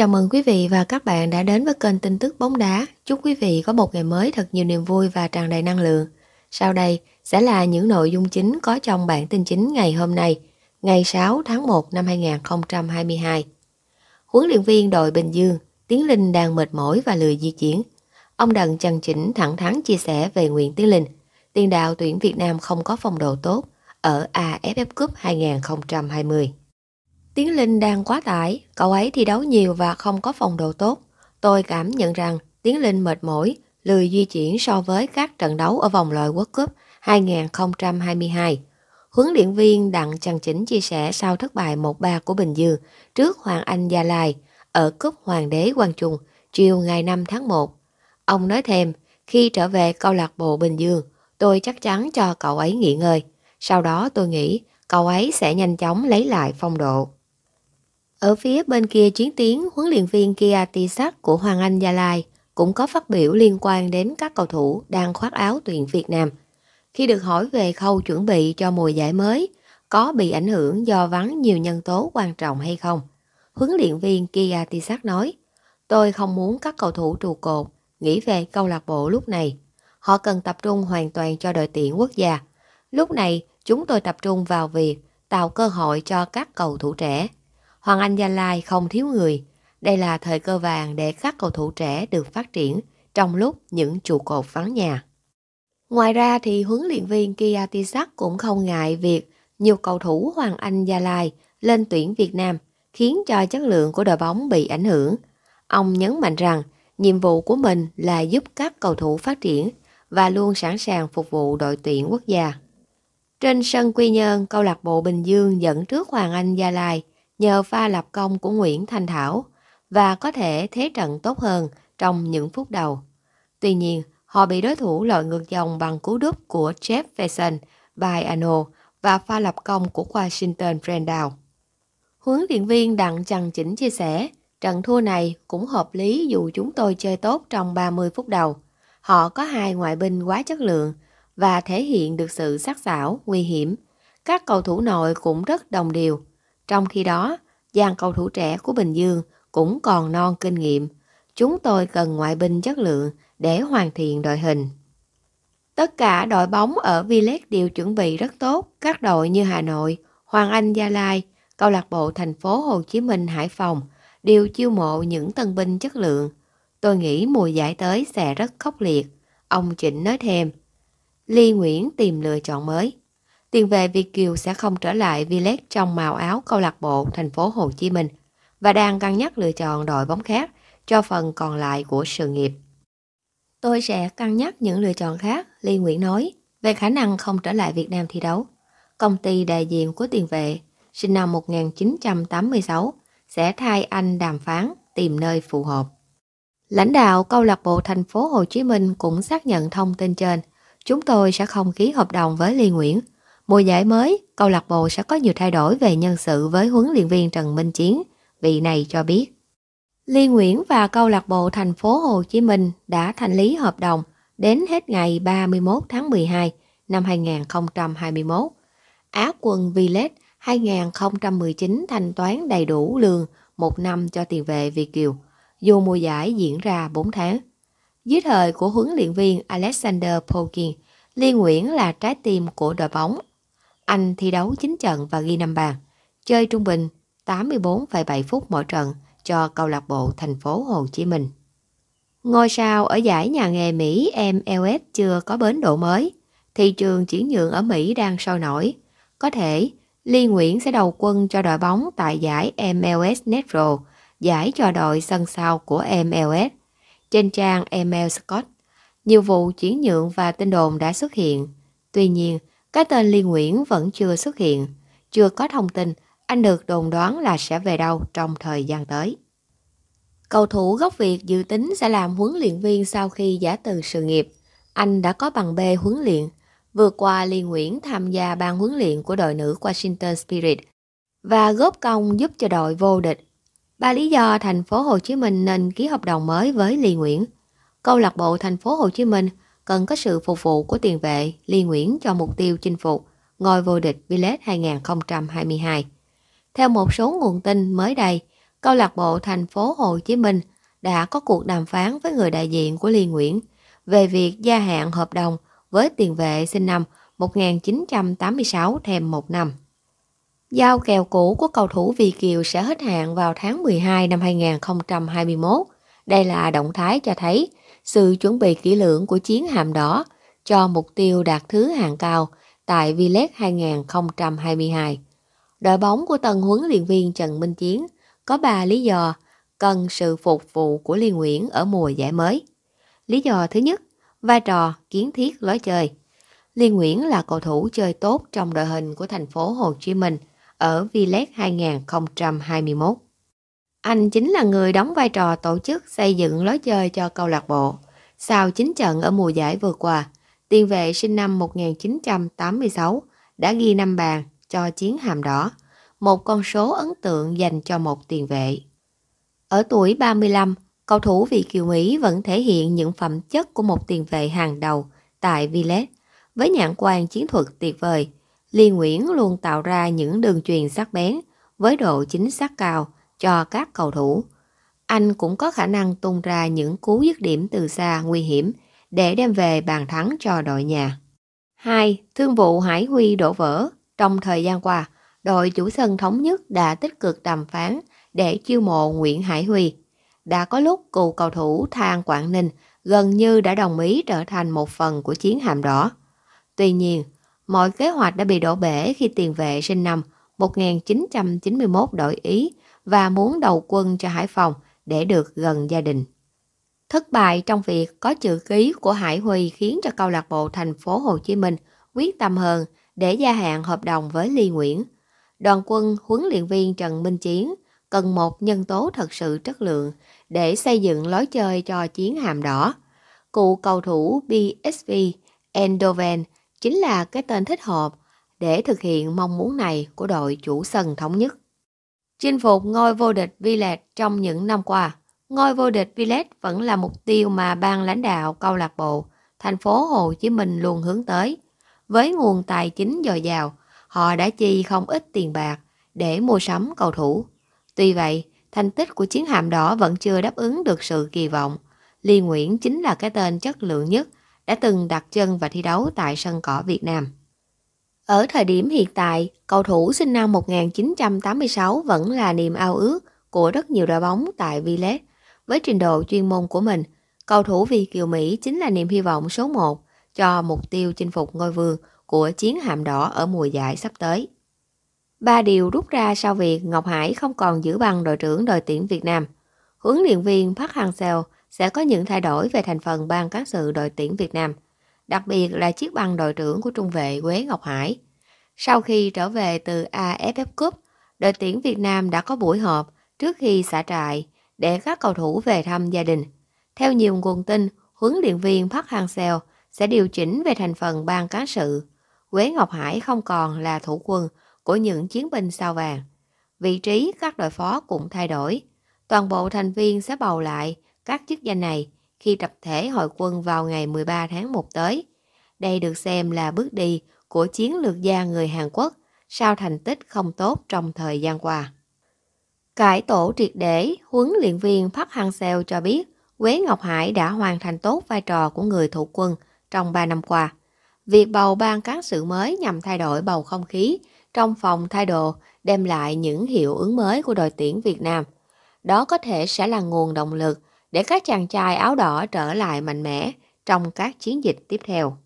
Chào mừng quý vị và các bạn đã đến với kênh tin tức bóng đá. Chúc quý vị có một ngày mới thật nhiều niềm vui và tràn đầy năng lượng. Sau đây sẽ là những nội dung chính có trong bản tin chính ngày hôm nay, ngày 6 tháng 1 năm 2022. Huấn luyện viên đội Bình Dương, Tiến Linh đang mệt mỏi và lười di chuyển. Ông Đặng Trần Chỉnh thẳng thắn chia sẻ về Nguyễn Tiến Linh. Tiền đạo tuyển Việt Nam không có phong độ tốt ở AFF Cup 2020. Tiến Linh đang quá tải, cậu ấy thi đấu nhiều và không có phòng độ tốt. Tôi cảm nhận rằng Tiến Linh mệt mỏi, lười di chuyển so với các trận đấu ở vòng loại World Cup 2022. Huấn luyện viên Đặng Trần Chỉnh chia sẻ sau thất bại 1-3 của Bình Dương trước Hoàng Anh Gia Lai ở Cúp Hoàng đế Quang Trung chiều ngày 5 tháng 1. Ông nói thêm, khi trở về câu lạc bộ Bình Dương, tôi chắc chắn cho cậu ấy nghỉ ngơi. Sau đó tôi nghĩ cậu ấy sẽ nhanh chóng lấy lại phong độ. Ở phía bên kia chiến tiến, huấn luyện viên Kia Tisak của Hoàng Anh Gia Lai cũng có phát biểu liên quan đến các cầu thủ đang khoác áo tuyển Việt Nam. Khi được hỏi về khâu chuẩn bị cho mùa giải mới, có bị ảnh hưởng do vắng nhiều nhân tố quan trọng hay không? Huấn luyện viên Kia Tisak nói, tôi không muốn các cầu thủ trụ cột nghĩ về câu lạc bộ lúc này. Họ cần tập trung hoàn toàn cho đội tuyển quốc gia. Lúc này, chúng tôi tập trung vào việc tạo cơ hội cho các cầu thủ trẻ Hoàng Anh Gia Lai không thiếu người. Đây là thời cơ vàng để các cầu thủ trẻ được phát triển trong lúc những trụ cột vắng nhà. Ngoài ra thì huấn luyện viên Kia Tisak cũng không ngại việc nhiều cầu thủ Hoàng Anh Gia Lai lên tuyển Việt Nam khiến cho chất lượng của đội bóng bị ảnh hưởng. Ông nhấn mạnh rằng nhiệm vụ của mình là giúp các cầu thủ phát triển và luôn sẵn sàng phục vụ đội tuyển quốc gia. Trên sân Quy Nhơn, câu lạc bộ Bình Dương dẫn trước Hoàng Anh Gia Lai nhờ pha lập công của Nguyễn Thanh Thảo và có thể thế trận tốt hơn trong những phút đầu. Tuy nhiên, họ bị đối thủ lội ngược dòng bằng cú đúp của Jeff Faison, Baiano và pha lập công của Washington Brandao. Huấn luyện viên Đặng Trần Chỉnh chia sẻ, trận thua này cũng hợp lý dù chúng tôi chơi tốt trong 30 phút đầu. Họ có hai ngoại binh quá chất lượng và thể hiện được sự sắc sảo, nguy hiểm. Các cầu thủ nội cũng rất đồng điều. Trong khi đó, dàn cầu thủ trẻ của Bình Dương cũng còn non kinh nghiệm. Chúng tôi cần ngoại binh chất lượng để hoàn thiện đội hình. Tất cả đội bóng ở Village đều chuẩn bị rất tốt. Các đội như Hà Nội, Hoàng Anh Gia Lai, câu lạc bộ thành phố Hồ Chí Minh Hải Phòng đều chiêu mộ những tân binh chất lượng. Tôi nghĩ mùa giải tới sẽ rất khốc liệt. Ông Trịnh nói thêm, Ly Nguyễn tìm lựa chọn mới tiền vệ Việt Kiều sẽ không trở lại Villette trong màu áo câu lạc bộ thành phố Hồ Chí Minh và đang cân nhắc lựa chọn đội bóng khác cho phần còn lại của sự nghiệp. Tôi sẽ cân nhắc những lựa chọn khác, Lê Nguyễn nói, về khả năng không trở lại Việt Nam thi đấu. Công ty đại diện của tiền vệ, sinh năm 1986, sẽ thay anh đàm phán tìm nơi phù hợp. Lãnh đạo câu lạc bộ thành phố Hồ Chí Minh cũng xác nhận thông tin trên. Chúng tôi sẽ không ký hợp đồng với Lê Nguyễn, Mùa giải mới, câu lạc bộ sẽ có nhiều thay đổi về nhân sự với huấn luyện viên Trần Minh Chiến, vị này cho biết. Liên Nguyễn và câu lạc bộ thành phố Hồ Chí Minh đã thành lý hợp đồng đến hết ngày 31 tháng 12 năm 2021. Á quân Villette 2019 thanh toán đầy đủ lương một năm cho tiền vệ Việt Kiều, dù mùa giải diễn ra 4 tháng. Dưới thời của huấn luyện viên Alexander Polkin, Liên Nguyễn là trái tim của đội bóng anh thi đấu 9 trận và ghi 5 bàn, chơi trung bình 84,7 phút mỗi trận cho câu lạc bộ thành phố Hồ Chí Minh. Ngôi sao ở giải nhà nghề Mỹ MLS chưa có bến độ mới. Thị trường chuyển nhượng ở Mỹ đang sôi nổi. Có thể Ly Nguyễn sẽ đầu quân cho đội bóng tại giải MLS Netro, giải cho đội sân sau của MLS. Trên trang ML Scott, nhiều vụ chuyển nhượng và tin đồn đã xuất hiện. Tuy nhiên, cái tên Liên Nguyễn vẫn chưa xuất hiện, chưa có thông tin anh được đồn đoán là sẽ về đâu trong thời gian tới. Cầu thủ gốc Việt dự tính sẽ làm huấn luyện viên sau khi giả từ sự nghiệp. Anh đã có bằng B huấn luyện, vừa qua Liên Nguyễn tham gia ban huấn luyện của đội nữ Washington Spirit và góp công giúp cho đội vô địch. Ba lý do thành phố Hồ Chí Minh nên ký hợp đồng mới với Liên Nguyễn. Câu lạc bộ thành phố Hồ Chí Minh – cần có sự phục vụ của tiền vệ Ly Nguyễn cho mục tiêu chinh phục ngôi vô địch Billet 2022. Theo một số nguồn tin mới đây, câu lạc bộ thành phố Hồ Chí Minh đã có cuộc đàm phán với người đại diện của Ly Nguyễn về việc gia hạn hợp đồng với tiền vệ sinh năm 1986 thêm một năm. Giao kèo cũ của cầu thủ Việt Kiều sẽ hết hạn vào tháng 12 năm 2021. Đây là động thái cho thấy sự chuẩn bị kỹ lưỡng của chiến hạm đó cho mục tiêu đạt thứ hạng cao tại V.League 2022. Đội bóng của tân huấn luyện viên Trần Minh Chiến có 3 lý do cần sự phục vụ của Liên Nguyễn ở mùa giải mới. Lý do thứ nhất, vai trò kiến thiết lối chơi. Liên Nguyễn là cầu thủ chơi tốt trong đội hình của thành phố Hồ Chí Minh ở V.League 2021. Anh chính là người đóng vai trò tổ chức xây dựng lối chơi cho câu lạc bộ. Sau 9 trận ở mùa giải vừa qua, tiền vệ sinh năm 1986 đã ghi 5 bàn cho chiến hàm đỏ, một con số ấn tượng dành cho một tiền vệ. Ở tuổi 35, cầu thủ vị Kiều Mỹ vẫn thể hiện những phẩm chất của một tiền vệ hàng đầu tại Villet. Với nhãn quan chiến thuật tuyệt vời, Liên Nguyễn luôn tạo ra những đường truyền sắc bén với độ chính xác cao – cho các cầu thủ. Anh cũng có khả năng tung ra những cú dứt điểm từ xa nguy hiểm để đem về bàn thắng cho đội nhà. 2. Thương vụ Hải Huy đổ vỡ. Trong thời gian qua, đội chủ sân thống nhất đã tích cực đàm phán để chiêu mộ Nguyễn Hải Huy. Đã có lúc cựu cầu thủ Thang Quảng Ninh gần như đã đồng ý trở thành một phần của chiến hàm đỏ. Tuy nhiên, mọi kế hoạch đã bị đổ bể khi tiền vệ sinh năm 1991 đổi Ý và muốn đầu quân cho Hải Phòng để được gần gia đình. Thất bại trong việc có chữ ký của Hải Huy khiến cho câu lạc bộ thành phố Hồ Chí Minh quyết tâm hơn để gia hạn hợp đồng với Ly Nguyễn. Đoàn quân huấn luyện viên Trần Minh Chiến cần một nhân tố thật sự chất lượng để xây dựng lối chơi cho chiến hàm đỏ. Cụ cầu thủ BSV Endoven chính là cái tên thích hợp để thực hiện mong muốn này của đội chủ sân thống nhất. Chinh phục ngôi vô địch Village trong những năm qua, ngôi vô địch Village vẫn là mục tiêu mà ban lãnh đạo câu lạc bộ thành phố Hồ Chí Minh luôn hướng tới. Với nguồn tài chính dồi dào, họ đã chi không ít tiền bạc để mua sắm cầu thủ. Tuy vậy, thành tích của chiến hạm đỏ vẫn chưa đáp ứng được sự kỳ vọng. Ly Nguyễn chính là cái tên chất lượng nhất đã từng đặt chân và thi đấu tại sân cỏ Việt Nam. Ở thời điểm hiện tại, cầu thủ sinh năm 1986 vẫn là niềm ao ước của rất nhiều đội bóng tại Villette. Với trình độ chuyên môn của mình, cầu thủ Việt Kiều Mỹ chính là niềm hy vọng số 1 cho mục tiêu chinh phục ngôi vương của chiến hạm đỏ ở mùa giải sắp tới. Ba điều rút ra sau việc Ngọc Hải không còn giữ bằng đội trưởng đội tuyển Việt Nam. Huấn luyện viên Park Hang-seo sẽ có những thay đổi về thành phần ban cán sự đội tuyển Việt Nam – đặc biệt là chiếc băng đội trưởng của trung vệ Quế Ngọc Hải. Sau khi trở về từ AFF Cup, đội tuyển Việt Nam đã có buổi họp trước khi xả trại để các cầu thủ về thăm gia đình. Theo nhiều nguồn tin, huấn luyện viên Park Hang-seo sẽ điều chỉnh về thành phần ban cán sự. Quế Ngọc Hải không còn là thủ quân của những chiến binh sao vàng. Vị trí các đội phó cũng thay đổi. Toàn bộ thành viên sẽ bầu lại các chức danh này khi tập thể hội quân vào ngày 13 tháng 1 tới. Đây được xem là bước đi của chiến lược gia người Hàn Quốc sau thành tích không tốt trong thời gian qua. Cải tổ triệt để, huấn luyện viên Park Hang-seo cho biết Quế Ngọc Hải đã hoàn thành tốt vai trò của người thủ quân trong 3 năm qua. Việc bầu ban cán sự mới nhằm thay đổi bầu không khí trong phòng thay đồ đem lại những hiệu ứng mới của đội tuyển Việt Nam. Đó có thể sẽ là nguồn động lực để các chàng trai áo đỏ trở lại mạnh mẽ trong các chiến dịch tiếp theo.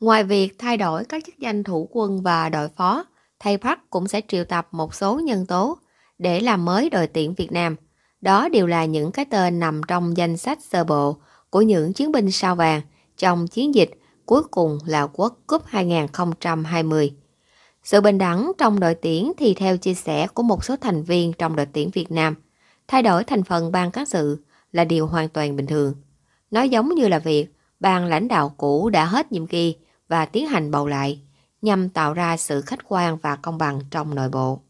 Ngoài việc thay đổi các chức danh thủ quân và đội phó, thầy Park cũng sẽ triệu tập một số nhân tố để làm mới đội tuyển Việt Nam. Đó đều là những cái tên nằm trong danh sách sơ bộ của những chiến binh sao vàng trong chiến dịch cuối cùng là Quốc Cúp 2020. Sự bình đẳng trong đội tuyển thì theo chia sẻ của một số thành viên trong đội tuyển Việt Nam, thay đổi thành phần ban cán sự là điều hoàn toàn bình thường. Nó giống như là việc ban lãnh đạo cũ đã hết nhiệm kỳ và tiến hành bầu lại nhằm tạo ra sự khách quan và công bằng trong nội bộ.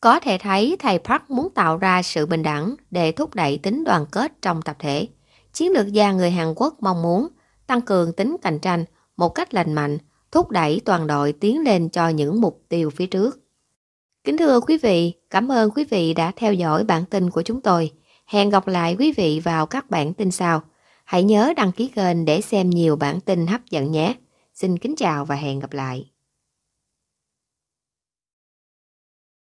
Có thể thấy thầy Park muốn tạo ra sự bình đẳng để thúc đẩy tính đoàn kết trong tập thể. Chiến lược gia người Hàn Quốc mong muốn tăng cường tính cạnh tranh một cách lành mạnh, thúc đẩy toàn đội tiến lên cho những mục tiêu phía trước. Kính thưa quý vị, cảm ơn quý vị đã theo dõi bản tin của chúng tôi. Hẹn gặp lại quý vị vào các bản tin sau. Hãy nhớ đăng ký kênh để xem nhiều bản tin hấp dẫn nhé. Xin kính chào và hẹn gặp lại.